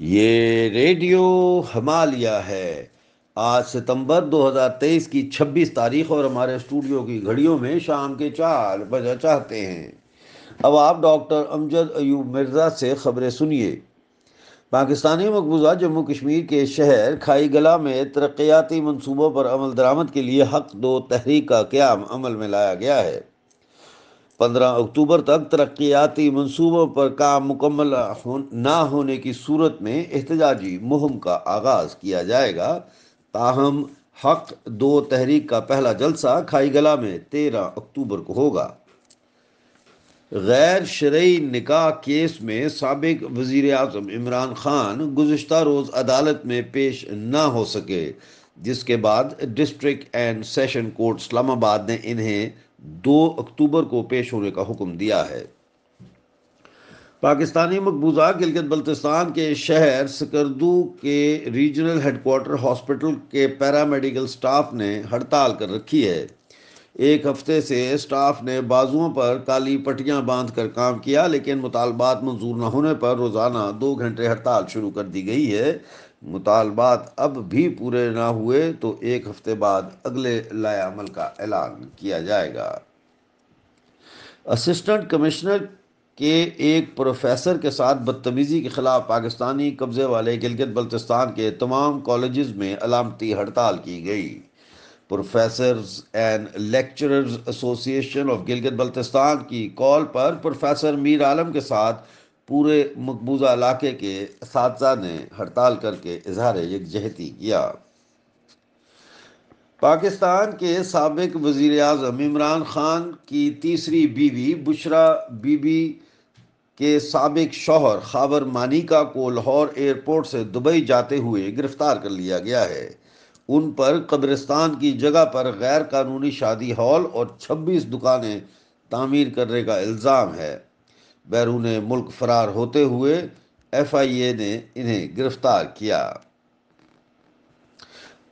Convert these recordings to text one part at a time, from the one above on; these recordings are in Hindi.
ये रेडियो हमालिया है आज सितंबर 2023 की 26 तारीख और हमारे स्टूडियो की घड़ियों में शाम के चार बजा चाहते हैं अब आप डॉक्टर अमजद अयूब मिर्ज़ा से खबरें सुनिए पाकिस्तानी मकबूजा जम्मू कश्मीर के शहर खाई गला में तरक्याती मनसूबों पर अमल दरामद के लिए हक दो तहरीक का क्याम अमल में लाया गया है पंद्रह अक्टूबर तक तरक्याती मनसूबों पर काम मुकम्मल हो, ना होने की सूरत में एहतजाजी मुहम का आगाज़ किया जाएगा ताहम हक दो तहरीक का पहला जलसा खाई गला में तेरह अक्टूबर को होगा गैर शर्य निकाह केस में सबक वजीर अजम इमरान खान गुज्त रोज़ अदालत में पेश ना हो सके जिसके बाद district and session court Islamabad ने इन्हें दो अक्टूबर को पेश होने का हुक्म दिया है पाकिस्तानी मकबूजा गिलगित बल्तिस्तान के शहर सकरदू के रीजनल हेडकोार्टर हॉस्पिटल के पैरामेडिकल स्टाफ ने हड़ताल कर रखी है एक हफ्ते से स्टाफ ने बाजुओं पर काली पट्टियां बांध कर काम किया लेकिन मुतालबात मंजूर न होने पर रोज़ाना दो घंटे हड़ताल शुरू कर दी गई है मुतालबात अब भी पूरे ना हुए तो एक हफ्ते बाद अगले लायामल का ऐलान किया जाएगा असिस्टेंट कमिश्नर के एक प्रोफेसर के साथ बदतमीज़ी के ख़िलाफ़ पाकिस्तानी कब्ज़े वाले गिलगित बल्तिस्तान के तमाम कॉलेज में अलामती हड़ताल की गई professors and lecturers association of Gilgit Baltistan की कॉल पर प्रोफेसर मीर आलम के साथ पूरे मकबूजा इलाके के साथ ने हड़ताल करके इजहार यकजहती किया पाकिस्तान के सबक वजीर अजम इमरान ख़ान की तीसरी बीवी बुशरा बीबी के सबक शोहर खाबर मानिका को लाहौर एयरपोर्ट से दुबई जाते हुए गिरफ़्तार कर लिया गया है उन पर कब्रिस्तान की जगह पर गैर कानूनी शादी हॉल और 26 दुकानें तामीर करने का इल्ज़ाम है बैरून मुल्क फरार होते हुए एफ आई ए ने इन्हें गिरफ्तार किया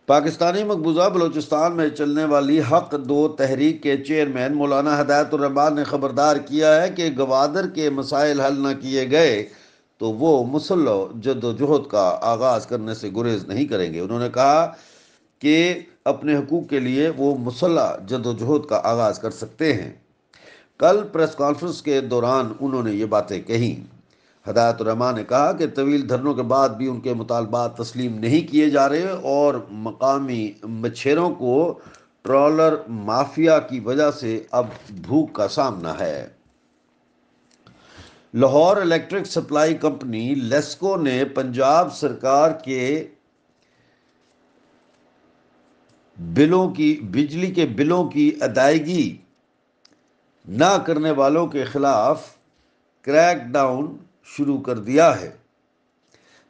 पाकिस्तानी मकबूजा बलूचिस्तान में चलने वाली हक दो तहरीक के चेयरमैन मौलाना हदायतुलरहमान ने खबरदार किया है कि गवादर के मसाइल हल न किए गए तो वो मुसल जदोजहद का आगाज़ करने से गुरेज नहीं करेंगे उन्होंने कहा कि अपने हकूक़ के लिए वो मुसल्ला जदोजहद का आगाज़ कर सकते हैं कल प्रेस कॉन्फ्रेंस के दौरान उन्होंने ये बातें कहीं हदायतुलरहमा ने कहा कि तवील धरनों के बाद भी उनके मुतालबात तस्लीम नहीं किए जा रहे और मकामी मच्छरों को ट्रॉलर माफिया की वजह से अब भूख का सामना है Lahore electric supply company LESCO ने पंजाब सरकार के बिलों की बिजली के बिलों की अदायगी ना करने वालों के खिलाफ क्रैकडाउन शुरू कर दिया है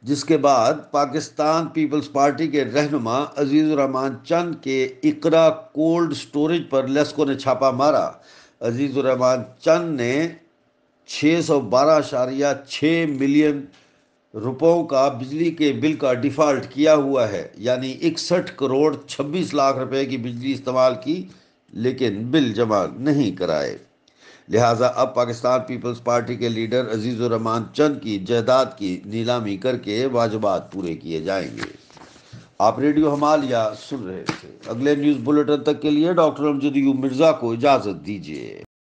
जिसके बाद पाकिस्तान पीपल्स पार्टी के रहनुमा रहमान चंद के इकरा कोल्ड स्टोरेज पर लेस्को ने छापा मारा रहमान चंद ने छः सौ बारह शारिया छः मिलियन रुपयों का बिजली के बिल का डिफ़ॉल्ट किया हुआ है यानी इकसठ करोड़ छब्बीस लाख रुपए की बिजली इस्तेमाल की लेकिन बिल जमा नहीं कराए लिहाजा अब पाकिस्तान पीपल्स पार्टी के लीडर अजीज़ुररहमान चंद की जायदाद की नीलामी करके वाजबात पूरे किए जाएंगे आप रेडियो हमालिया सुन रहे थे अगले न्यूज़ बुलेटिन तक के लिए डॉक्टर अमजदयू मिर्ज़ा को इजाज़त दीजिए